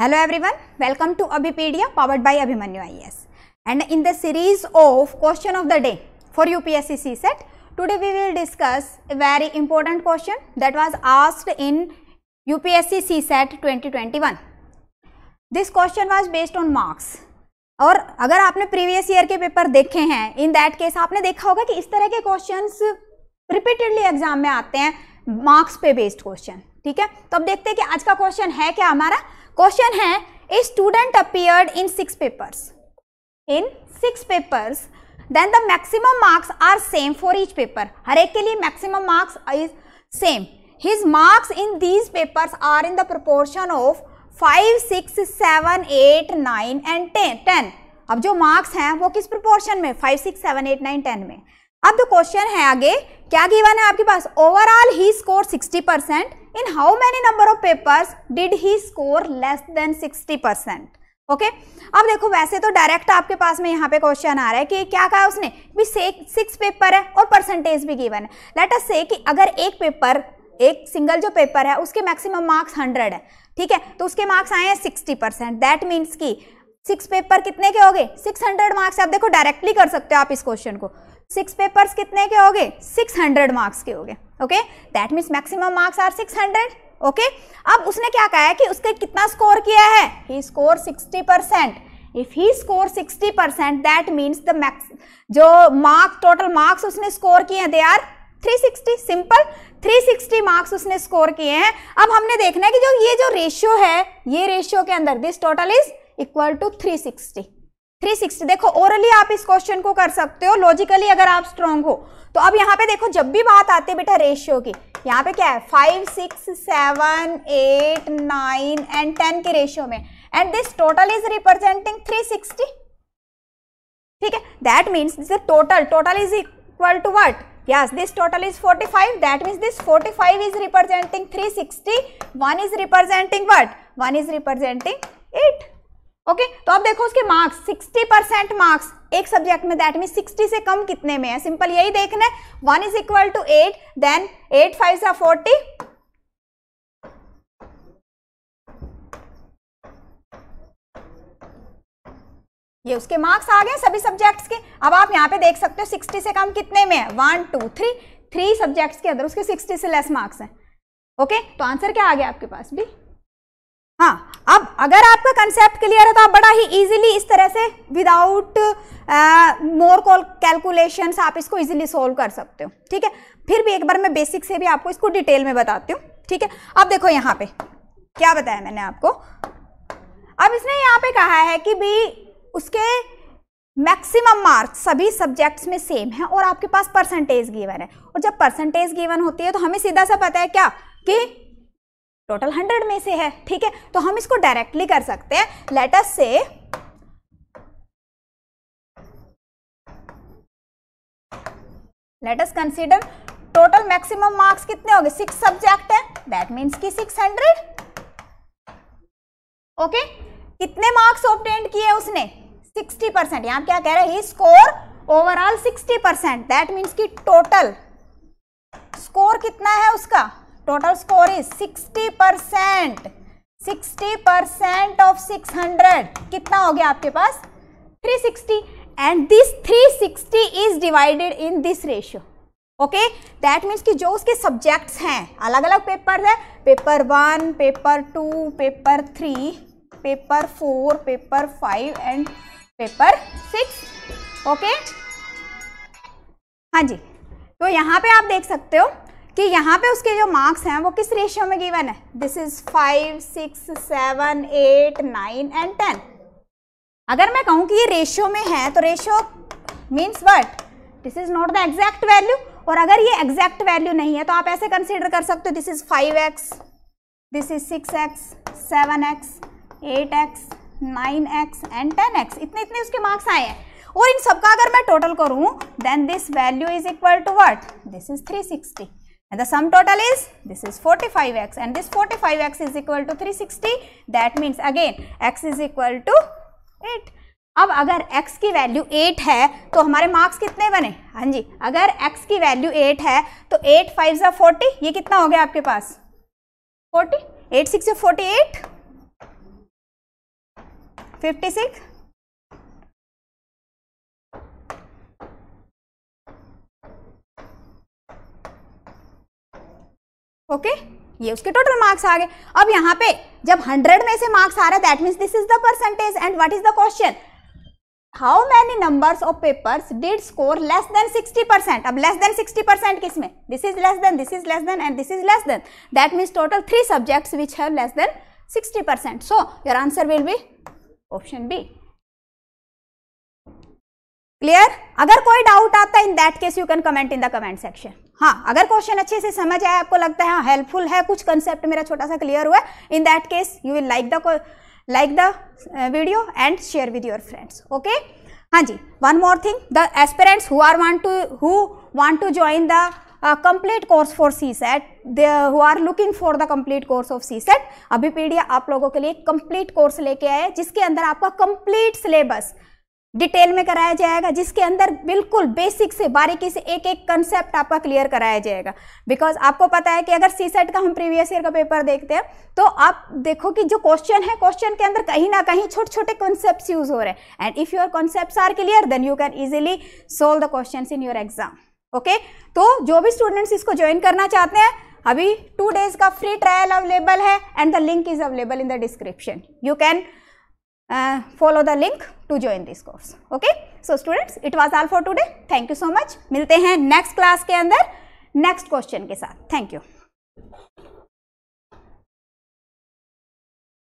Hello everyone, welcome to Abhipedia powered by Abhimanyu IS. And in the series of question of the day for UPSC CSET, today we will discuss a very important question that was asked in UPSC CSET 2021. This question was based on marks. और अगर आपने previous year के paper देखे हैं इन that case आपने देखा होगा कि इस तरह के क्वेश्चंस रिपीटेडली एग्जाम में आते हैं मार्क्स पे बेस्ड क्वेश्चन ठीक है तो अब देखते हैं कि आज का क्वेश्चन है क्या हमारा क्वेश्चन है a student appeared in six papers in six papers then the maximum marks are same for each paper हर एक के लिए maximum marks is same his marks in these papers are in the proportion of five six seven eight nine and ten ten अब जो marks हैं वो किस proportion में five six seven eight nine ten में अब जो क्वेश्चन है आगे क्या गिवन है आपके पास overall he score 60 percent in how many number of papers did he score less than 60 percent okay अब देखो वैसे तो डायरेक्ट आपके पास में यहाँ पे क्वेश्चन आ रहा है कि क्या कहा उसने भी सिक्स पेपर है और परसेंटेज भी गिवन है लेट अस से कि अगर एक पेपर एक सिंगल जो पेपर है उसके मैक्सिमम मार्क्स हंड्रेड है ठीक है तो उसके मार्क्स आए हैं सिक्सटी परसेंट दैट मीन्स की सिक्स पेपर कितने के हो गए सिक्स हंड्रेड मार्क्स आप देखो डायरेक्टली कर सकते हो आप इस क्वेश्चन को सिक्स पेपर्स कितने के होंगे सिक्स हंड्रेड मार्क्स के होंगे okay that means maximum marks are six hundred okay अब उसने क्या कहा है कि उसके कितना स्कोर किया है he score sixty percent if he score sixty percent that means the max जो मार्क्स टोटल मार्क्स उसने स्कोर किए हैं दे आर 360 सिंपल 360 मार्क्स उसने स्कोर किए हैं अब हमने देखना है कि जो ये जो रेशियो है ये रेशियो के अंदर this total is equal to 360 360 देखो ओरली आप इस क्वेश्चन को कर सकते हो लॉजिकली अगर आप स्ट्रांग हो तो अब यहाँ पे देखो जब भी बात आती है बेटा रेशियो की यहाँ पे क्या है five six seven eight nine and ten के रेशियो में and this total is representing three sixty ठीक है that means this total total is equal to what is forty five that 45 this forty five is representing three sixty one is representing what one is representing eight okay okay? तो अब देखो उसके marks 60 percent marks एक subject में that mean 60 से कम कितने में है सिंपल यही देखना है one is equal to eight then eight five सा फोर्टी ये उसके मार्क्स आ गए सभी सब्जेक्ट्स के अब आप यहाँ पे देख सकते हो 60 से कम कितने में है one two three three subjects के अंदर उसके 60 से लेस मार्क्स हैं ओके okay? तो आंसर क्या आ गया आपके पास भी हाँ अब अगर आपका कंसेप्ट क्लियर है तो आप बड़ा ही इजीली इस तरह से विदाउट मोर कैलकुलेशन आप इसको इजीली सॉल्व कर सकते हो ठीक है फिर भी एक बार मैं बेसिक से भी आपको इसको डिटेल में बताती हूँ ठीक है अब देखो यहाँ पे क्या बताया मैंने आपको अब इसने यहाँ पे कहा है कि भी उसके मैक्सिमम मार्क्स सभी सब्जेक्ट्स में सेम है और आपके पास परसेंटेज गिवन है और जब परसेंटेज गिवन होती है तो हमें सीधा सा पता है क्या कि टोटल हंड्रेड में से है ठीक है तो हम इसको डायरेक्टली कर सकते हैं लेटस से let's consider total maximum marks कितने होंगे सिक्स सब्जेक्ट है दैट मीन्स की सिक्स हंड्रेड ओके कितने मार्क्स ऑप्टेंड किए उसने सिक्सटी परसेंट यहां क्या कह रहे हैं score overall sixty percent that means की टोटल स्कोर कितना है उसका total score is 60 percent sixty percent of 600 कितना हो गया आपके पास 360 sixty and this three sixty is divided in this ratio okay that means कि जो उसके सब्जेक्ट्स हैं अलग अलग पेपर है paper one paper two paper three paper four paper five and paper six okay हाँ जी तो यहाँ पे आप देख सकते हो कि यहाँ पे उसके जो मार्क्स हैं वो किस रेशियो में गिवन है this is five six seven eight nine and ten अगर मैं कहूँ कि ये रेशियो में है तो ratio means what this is not the exact value और अगर ये एग्जैक्ट वैल्यू नहीं है तो आप ऐसे कंसिडर कर सकते हो this is five x this is six x seven x eight x nine x and ten x इतने इतने उसके मार्क्स आए हैं और इन सबका अगर मैं टोटल करूं then this value is equal to what this is three sixty and the sum total is this is 45x and this 45x is equal to 360 that means again x is equal to 8 अब अगर x की value 8 है तो हमारे marks कितने बने हाँ जी अगर x की वैल्यू 8 है तो 8 फाइव ज़ा फोर्टी ये कितना हो गया आपके पास 40 8 six forty eight fifty six okay ये उसके टोटल मार्क्स आ गए अब यहाँ पे जब हंड्रेड में से मार्क्स आ रहे that means this is the percentage and what is the question how many numbers of papers did score less than 60 percent अब लेस देन 60 परसेंट किस में this is less than this is less than and this is less than that means total three subjects which have less than 60 percent so your answer will be option B clear अगर कोई doubt आता है इन that case you can comment in the comment section हाँ अगर question अच्छे से समझ आया आपको लगता है हेल्पफुल हाँ, है कुछ कंसेप्ट मेरा छोटा सा क्लियर हुआ in that case you will like the like the video and share with your friends okay हाँ जी one more thing the aspirants who are want to who want to join the complete course for CSAT who are looking for the complete course of CSAT अभी पीडिया आप लोगों के लिए complete course लेके आए जिसके अंदर आपका कंप्लीट सिलेबस डिटेल में कराया जाएगा जिसके अंदर बिल्कुल बेसिक से बारीकी से एक एक कंसेप्ट आपका क्लियर कराया जाएगा बिकॉज आपको पता है कि अगर सी सेट का हम प्रीवियस ईयर का पेपर देखते हैं तो आप देखो कि जो क्वेश्चन है क्वेश्चन के अंदर कहीं ना कहीं छोटे छोटे कॉन्सेप्ट यूज हो रहे हैं and if your concept are clear then you can easily solve the question in your exam okay तो जो भी स्टूडेंट्स इसको ज्वाइन करना चाहते हैं अभी टू डेज का फ्री ट्रायल अवेलेबल है and the link is available in the description you can uh, follow the link to join this course okay so students it was all for today thank you so much milte hain next class ke andar next question ke sath thank you